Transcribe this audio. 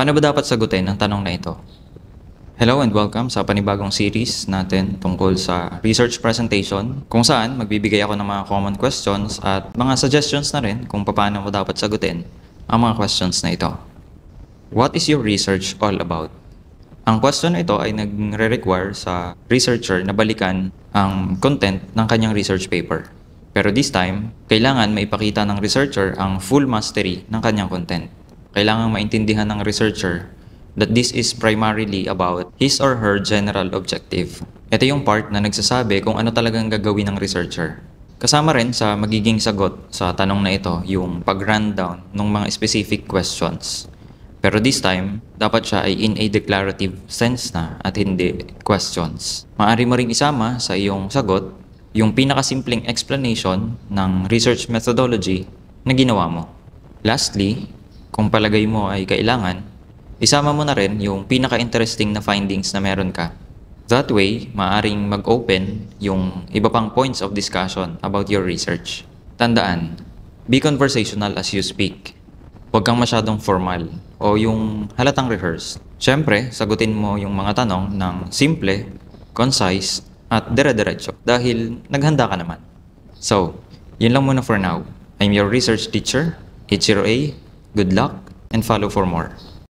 Paano ba dapat sagutin ang tanong na ito? Hello and welcome sa panibagong series natin tungkol sa research presentation kung saan magbibigay ako ng mga common questions at mga suggestions na rin kung paano mo dapat sagutin ang mga questions na ito. What is your research all about? Ang question na ito ay nagre-require sa researcher na balikan ang content ng kanyang research paper. Pero this time, kailangan maipakita ng researcher ang full mastery ng kanyang content kailangan maintindihan ng researcher that this is primarily about his or her general objective. Ito yung part na nagsasabi kung ano talagang gagawin ng researcher. Kasama rin sa magiging sagot sa tanong na ito yung pag-rundown ng mga specific questions. Pero this time, dapat siya ay in a declarative sense na at hindi questions. Maaari mo ring isama sa iyong sagot yung pinakasimpleng explanation ng research methodology na ginawa mo. Lastly, kung palagay mo ay kailangan, isama mo na rin yung pinaka-interesting na findings na meron ka. That way, maaring mag-open yung iba pang points of discussion about your research. Tandaan, be conversational as you speak. Huwag kang masyadong formal o yung halatang rehearsed. Siyempre, sagutin mo yung mga tanong ng simple, concise, at dere-derecho dahil naghanda ka naman. So, yun lang muna for now. I'm your research teacher, Ichiro A, Good luck and follow for more.